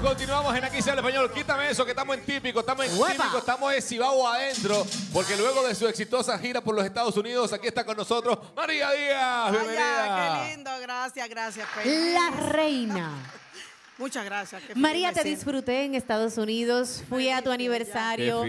Continuamos, en Aquí sea el Español. Quítame eso, que estamos en típico, estamos en típico, estamos en Cibao adentro. Porque luego de su exitosa gira por los Estados Unidos, aquí está con nosotros María Díaz. qué lindo, gracias, gracias. Pues. La reina. Muchas gracias. María, te disfruté en Estados Unidos. Fui a tu aniversario.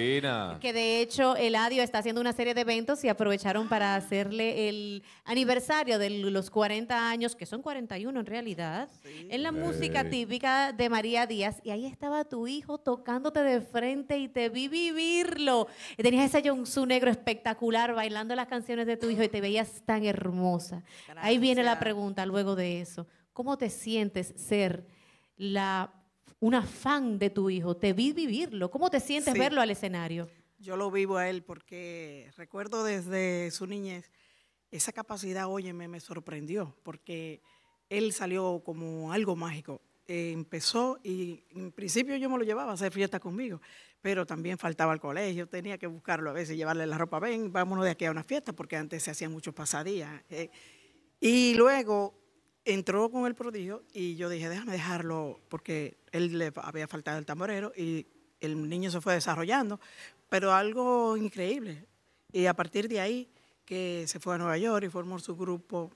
Que de hecho Eladio está haciendo una serie de eventos y aprovecharon para hacerle el aniversario de los 40 años, que son 41 en realidad, en la música típica de María Díaz. Y ahí estaba tu hijo tocándote de frente y te vi vivirlo. tenías ese su negro espectacular bailando las canciones de tu hijo y te veías tan hermosa. Ahí viene la pregunta luego de eso. ¿Cómo te sientes ser? la, un afán de tu hijo. Te vi vivirlo. ¿Cómo te sientes verlo al escenario? Yo lo vivo a él porque recuerdo desde su niñez esa capacidad, óyeme, me sorprendió porque él salió como algo mágico. empezó y en principio yo me lo llevaba a hacer fiesta conmigo, pero también faltaba al colegio, tenía que buscarlo a veces, llevarle la ropa, ven, vámonos de aquí a una fiesta, porque antes se hacían muchos pasadías. Eh. y luego entró con el prodigio y yo dije, déjame dejarlo, porque él le había faltado el tamborero y el niño se fue desarrollando, pero algo increíble. Y a partir de ahí, que se fue a Nueva York y formó su grupo,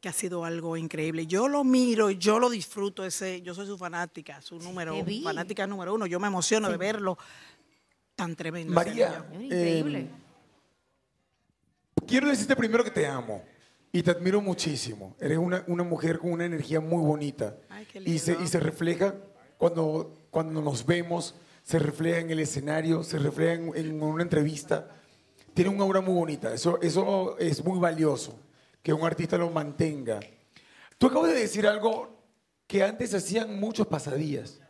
que ha sido algo increíble. Yo lo miro, yo lo disfruto, ese, yo soy su fanática, su número, fanática número uno. Yo me emociono de verlo tan tremendo. María, increíble. Em, quiero decirte primero que te amo. Y te admiro muchísimo. Eres una, una mujer con una energía muy bonita. Y, se, y se refleja cuando, cuando nos vemos, se refleja en el escenario, se refleja en, una entrevista. Tiene un aura muy bonita. Eso, eso es muy valioso, que un artista lo mantenga. Tú acabas de decir algo que antes hacían muchos pasadillas.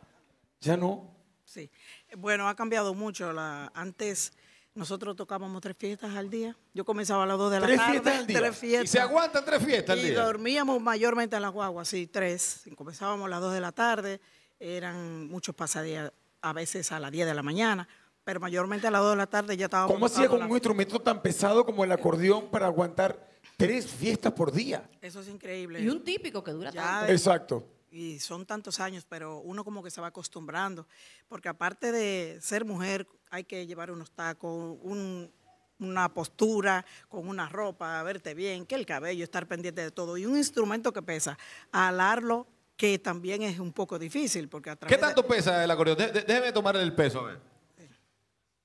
¿Ya no? Sí. Bueno, ha cambiado mucho. La, antes nosotros tocábamos tres fiestas al día. Yo comenzaba a las dos de la ¿Tres Fiestas al día? ¿Y se aguantan tres fiestas al día? Y dormíamos mayormente en las guaguas, sí, tres. Comenzábamos a las dos de la tarde. Eran muchos pasadías, a veces a las diez de la mañana pero mayormente a las 2 de la tarde ya estábamos. ¿Cómo hacía con un instrumento tan pesado como el acordeón para aguantar tres fiestas por día? Eso es increíble. Y un típico que dura tanto. Exacto y son tantos años, pero uno como que se va acostumbrando, porque aparte de ser mujer hay que llevar unos tacos, una postura, con una ropa, verte bien, que el cabello, estar pendiente de todo, y un instrumento que pesa, alarlo, que también es un poco difícil, porque a ¿Qué tanto pesa el acordeón? déjeme tomar el peso, a ver.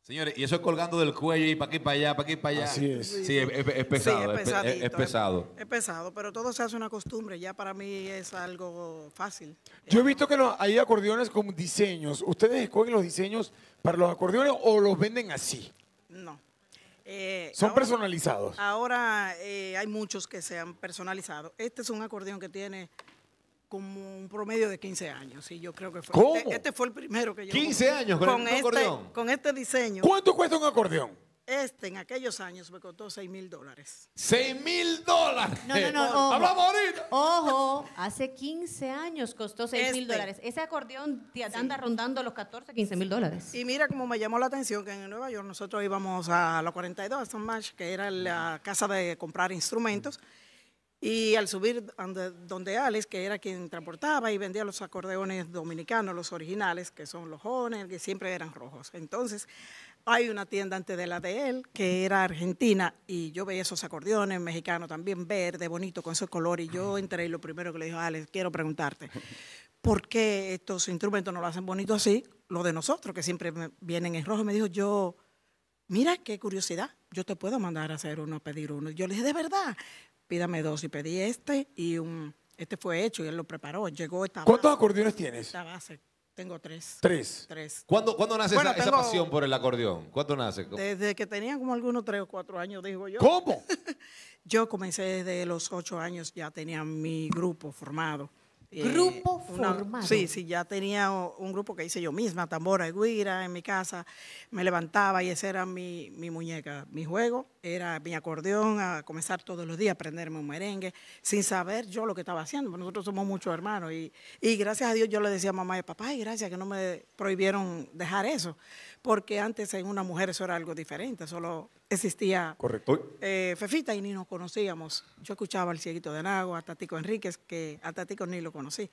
Señores, y eso es colgando del cuello y para aquí, para allá, para aquí, para allá. Así es. Sí, es, pesado. es, ¿eh? pesado. Es pesado, pero todo se hace una costumbre. Ya para mí es algo fácil. Yo he visto que hay acordeones con diseños. ¿Ustedes escogen los diseños para los acordeones o los venden así? No. Eh, Son personalizados. Ahora eh, hay muchos que se han personalizado. Este es un acordeón que tiene como un promedio de 15 años. y yo creo que fue. Este, este fue el primero que yo. 15 años con, este, Con este diseño. ¿Cuánto cuesta un acordeón? Este en aquellos años me costó 6 mil dólares. ¡6 mil dólares! No, no, no. Ojo. Hablamos Ojo, hace 15 años costó 6 mil este. dólares. Ese acordeón te anda rondando los 14, 15 mil dólares. Y mira como me llamó la atención que en Nueva York nosotros íbamos a la 42, que era la casa de comprar instrumentos. Y al subir donde Alex, que era quien transportaba y vendía los acordeones dominicanos, los originales, que son los jóvenes, que siempre eran rojos. Entonces, hay una tienda antes de la de él, que era argentina, y yo veía esos acordeones mexicanos también, verde, bonito, con esos colores. Y yo entré y lo primero que le dije, Alex, quiero preguntarte, ¿por qué estos instrumentos no lo hacen bonito así? Lo de nosotros, que siempre vienen en rojo. me dijo, yo, mira qué curiosidad, yo te puedo mandar a hacer uno, a pedir uno. yo le dije, de verdad, pídame dos. Y pedí este y un, este fue hecho y él lo preparó. Llegó esta ¿Cuántos base, acordeones tienes? Esta base. Tengo tres. ¿Tres? Tres. cuándo ¿cuándo nace esa, esa, pasión por el acordeón? ¿Cuándo nace? Desde que tenía como algunos tres o cuatro años, digo yo. ¿Cómo? yo comencé desde los ocho años, ya tenía mi grupo formado grupo eh, formado. sí, sí, ya tenía un grupo que hice yo misma, tambora y guira en mi casa. Me levantaba y ese era mi, muñeca, mi juego. Era mi acordeón a comenzar todos los días, a aprenderme un merengue, sin saber yo lo que estaba haciendo. Nosotros somos muchos hermanos y, y gracias a Dios yo le decía a mamá y a papá, y gracias que no me prohibieron dejar eso porque antes en una mujer eso era algo diferente, solo existía Correcto. Eh, Fefita y ni nos conocíamos. Yo escuchaba al Cieguito de Nago, a Tatico Enríquez, que a Tatico ni lo conocí.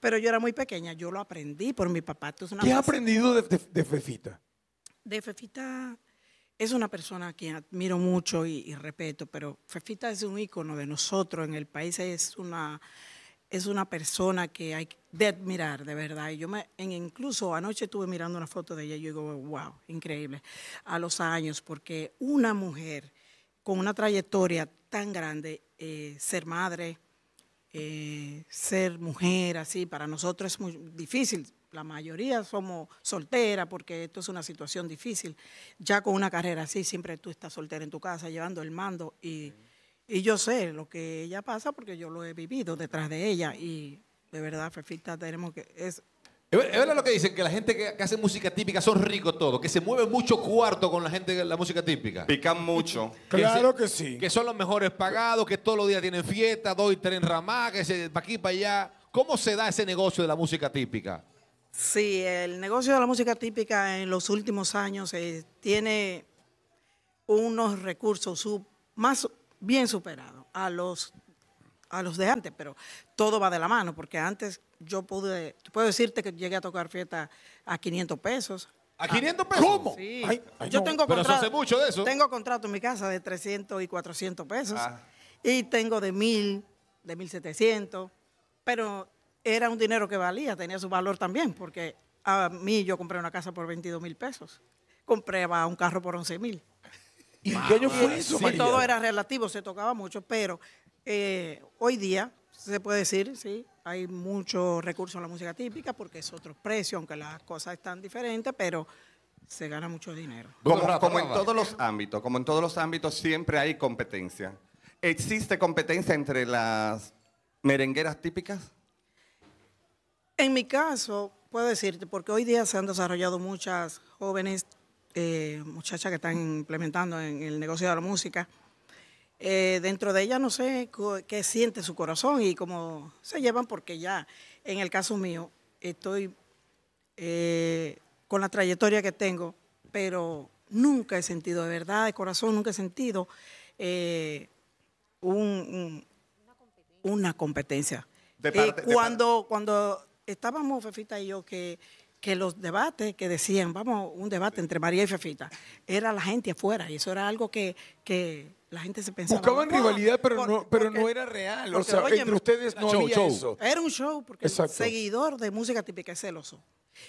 Pero yo era muy pequeña, yo lo aprendí por mi papá. ¿Qué ha aprendido de, de, Fefita? De Fefita es una persona a quien admiro mucho y, y respeto, pero Fefita es un ícono de nosotros en el país, es una es una persona que hay de admirar, de verdad. Y yo me, incluso anoche estuve mirando una foto de ella y yo digo, wow, increíble, a los años, porque una mujer con una trayectoria tan grande, eh, ser madre, eh, ser mujer, así, para nosotros es muy difícil. La mayoría somos solteras porque esto es una situación difícil. Ya con una carrera así, siempre tú estás soltera en tu casa llevando el mando y... Y yo sé lo que ella pasa porque yo lo he vivido detrás de ella y de verdad, Fefita, tenemos que... Es, verdad lo que dicen, que la gente que, hace música típica son ricos todos, que se mueve mucho cuarto con la gente de la música típica. Pican mucho. claro que, sí. Que son los mejores pagados, que todos los días tienen fiesta, dos y tres ramas que se va aquí, para allá. ¿Cómo se da ese negocio de la música típica? Sí, el negocio de la música típica en los últimos años eh, tiene unos recursos más bien superado a los, a los de antes, pero todo va de la mano, porque antes yo pude, puedo decirte que llegué a tocar fiesta a 500 pesos. ¿A 500 pesos? ¿Cómo? Sí. yo tengo contrato, mucho de eso. Tengo contrato en mi casa de 300 y 400 pesos. Ah. Y tengo de 1000, de 1700. Pero era un dinero que valía, tenía su valor también, porque a mí yo compré una casa por 22 mil pesos. Compré un carro por 11 mil. ¿Y todo era relativo, se tocaba mucho, pero eh, hoy día se puede decir, sí, hay mucho recurso en la música típica porque es otro precio, aunque las cosas están diferentes, pero se gana mucho dinero. como en todos los ámbitos, como en todos los ámbitos siempre hay competencia. ¿Existe competencia entre las merengueras típicas? En mi caso, puedo decirte, porque hoy día se han desarrollado muchas jóvenes eh, muchachas que están implementando en el negocio de la música. Eh, dentro de ella no sé qué siente su corazón y cómo se llevan, porque ya en el caso mío estoy eh, con la trayectoria que tengo, pero nunca he sentido de verdad, de corazón, nunca he sentido una competencia. cuando, cuando estábamos, Fefita y yo, que que los debates que decían, vamos, un debate entre María y Fefita, era la gente afuera y eso era algo que, que la gente se pensaba. Buscaban rivalidad, pero, no, pero no era real. o sea, entre ustedes no había eso. Era un show, porque seguidor de música típica es celoso.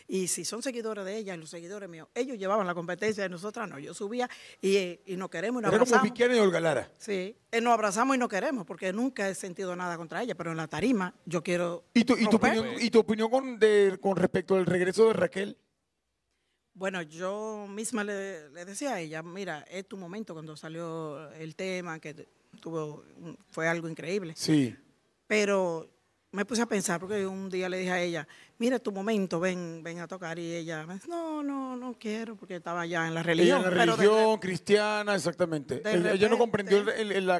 Y si son seguidores de ella y los seguidores míos, ellos llevaban la competencia de nosotras, no. Yo subía y, eh, y nos queremos nos Era abrazamos. y Olga Lara. Sí, eh, nos abrazamos y no queremos, porque nunca he sentido nada contra ella, pero en la tarima yo quiero. ¿Y tu, y tu opinión, ¿y tu opinión con, de, con respecto al regreso de Raquel? Bueno, yo misma le, decía a ella, mira, es tu momento cuando salió el tema, que tuvo, fue algo increíble. Sí. Pero me puse a pensar porque un día le dije a ella, mira tu momento, ven, ven a tocar. Y ella, me dice, no, no, no quiero, porque estaba ya en la religión. Ella en la religión cristiana, exactamente. ella no comprendió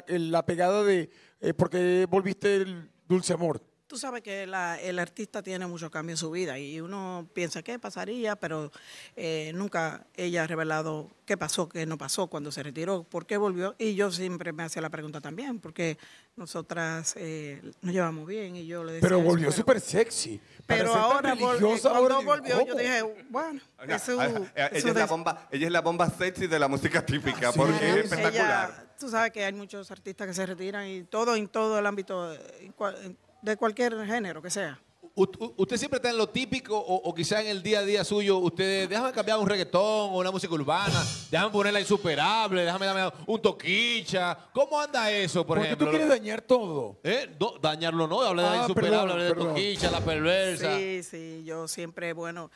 la, pegada de, eh, porque volviste el dulce amor. Tú sabes que el artista tiene muchos cambios en su vida y uno piensa qué pasaría, pero eh, nunca ella ha revelado qué pasó, qué no pasó, cuando se retiró, por qué volvió. Y yo siempre me hacía la pregunta también, porque nosotras eh, nos llevamos bien y yo le decía... Pero volvió súper sexy. Pero ahora, volvió, cuando volvió, yo dije, bueno, ella, es la bomba, ella es la bomba sexy de la música típica, porque es espectacular. tú sabes que hay muchos artistas que se retiran y todo en todo el ámbito, eh, de cualquier género que sea. ¿Usted siempre está en lo típico o, o, quizá en el día a día suyo, Ustedes, déjame cambiar un reggaetón o una música urbana, déjame la insuperable, déjame darme un toquicha? ¿Cómo anda eso, por Porque tú quieres dañar todo. ¿Eh? dañarlo no, habla de de ah, insuperable, hablar de toquicha, la perversa. Sí, sí, yo siempre, bueno,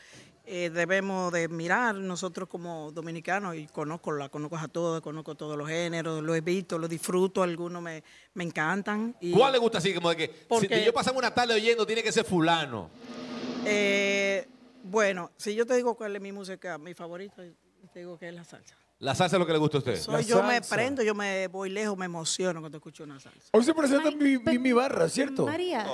eh, debemos de mirar nosotros como dominicanos, y conozco, la conozco a todos, conozco todos los géneros, lo he visto, los disfruto, algunos me, encantan. Y, ¿Cuál le gusta así? Como de que si yo pasamos una tarde oyendo, tiene que ser fulano. Eh, bueno, si yo te digo cuál es mi música, mi favorito, te digo que es la salsa. La salsa es lo que le gusta a usted. yo me prendo, yo me voy lejos, me emociono cuando escucho una salsa. Hoy se presenta mi, barra, ¿cierto? María,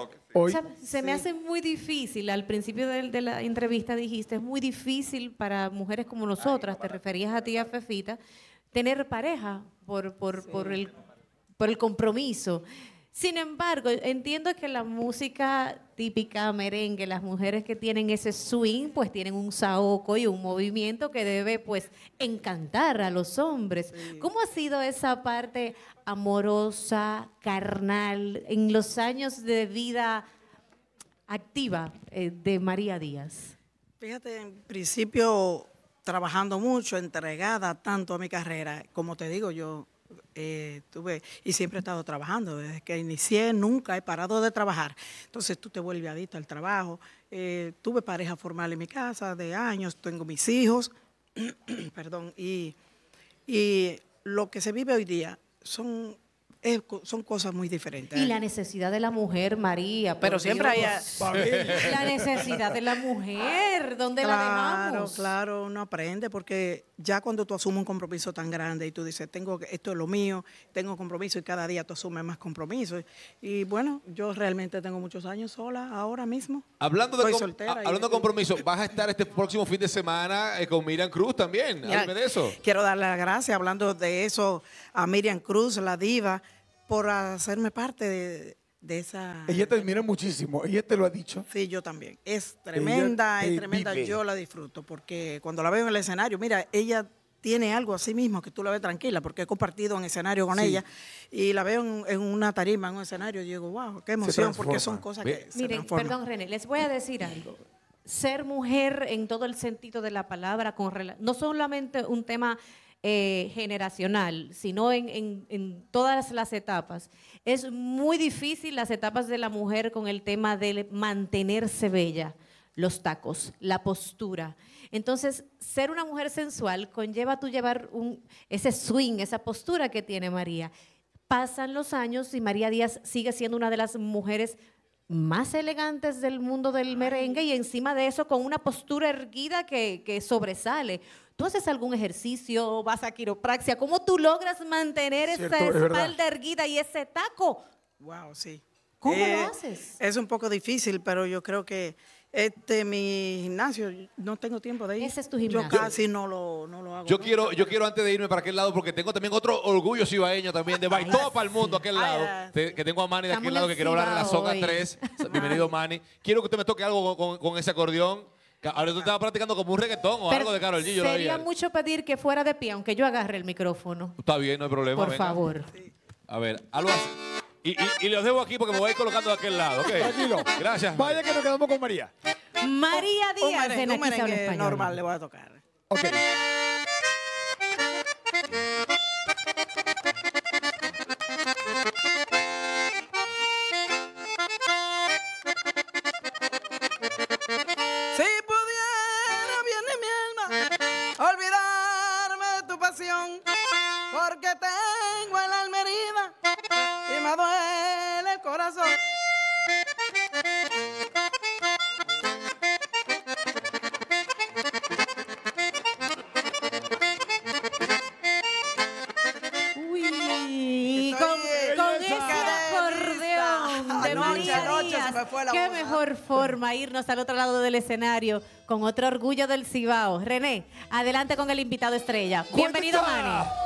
se me hace muy difícil. Al principio de, la entrevista dijiste, es muy difícil para mujeres como nosotras, te referías a ti, a Fefita, tener pareja por, por, por, el, por el compromiso. Sin embargo, entiendo que la música típica merengue, las mujeres que tienen ese swing, pues tienen un saoco y un movimiento que debe pues encantar a los hombres. ¿Cómo ha sido esa parte amorosa, carnal, en los años de vida activa eh, de María Díaz? Fíjate, en principio trabajando mucho, entregada tanto a mi carrera. Como te digo, yo eh, tuve, y siempre he estado trabajando, desde que inicié nunca he parado de trabajar. Entonces tú te vuelves adicto al trabajo. Eh, tuve pareja formal en mi casa de años, tengo mis hijos, perdón, y, y lo que se vive hoy día son son cosas muy diferentes. Y la necesidad de la mujer, María. Pero siempre hay... La necesidad de la mujer, donde la dejamos? Claro, uno aprende, porque ya cuando tú asumes un compromiso tan grande y tú dices, tengo esto es lo mío, tengo compromiso y cada día tú asumes más compromisos. Y bueno, yo realmente tengo muchos años sola ahora mismo. Hablando de, hablando de compromiso, vas a estar este próximo fin de semana eh, con Miriam Cruz también. de eso. Quiero darle las gracias, hablando de eso, a Miriam Cruz, la diva por hacerme parte de, esa... Ella te admira muchísimo, ella te lo ha dicho. Sí, yo también. Es tremenda, es tremenda, yo la disfruto, porque cuando la veo en el escenario, mira, ella tiene algo a sí mismo que tú la ves tranquila, porque he compartido en escenario con ella y la veo en, una tarima, en un escenario, y digo, wow, qué emoción, porque son cosas que... Se Miren, perdón René, les voy a decir algo. Ser mujer en todo el sentido de la palabra, con no solamente un tema eh, generacional, sino en, en, todas las etapas. Es muy difícil las etapas de la mujer con el tema de mantenerse bella, los tacos, la postura. Entonces, ser una mujer sensual conlleva tú llevar un, ese swing, esa postura que tiene María. Pasan los años y María Díaz sigue siendo una de las mujeres más elegantes del mundo del merengue y encima de eso con una postura erguida que, sobresale. ¿Tú haces algún ejercicio? ¿Vas a quiropraxia? ¿Cómo tú logras mantener esa espalda erguida y ese taco? Wow, sí. ¿Cómo lo eh, haces? Es un poco difícil, pero yo creo que este, mi gimnasio, no tengo tiempo de ir. Ese es tu gimnasio. Yo casi no lo, no lo hago. Yo, quiero, yo quiero antes de irme para aquel lado, porque tengo también otro orgullo cibaeño también, de ah, todo para el mundo, aquel lado. Ah, que tengo a Manny de aquel lado, que quiero hablar en la zona 3. Bienvenido, Manny. Quiero que usted me toque algo con, con ese acordeón. Ahora tú estabas practicando como un reggaetón o algo de Carol G. Yo sería mucho pedir que fuera de pie, aunque yo agarre el micrófono. Está bien, no hay problema. Por favor. A ver, algo así. Y, los dejo aquí porque me voy a ir colocando de aquel lado. Tranquilo. Gracias. Vaya que nos quedamos con María. María Díaz. Un, normal le voy a tocar. Ok. Qué mejor forma irnos al otro lado del escenario con otro orgullo del Cibao. René, adelante con el invitado estrella. Bienvenido, Mani.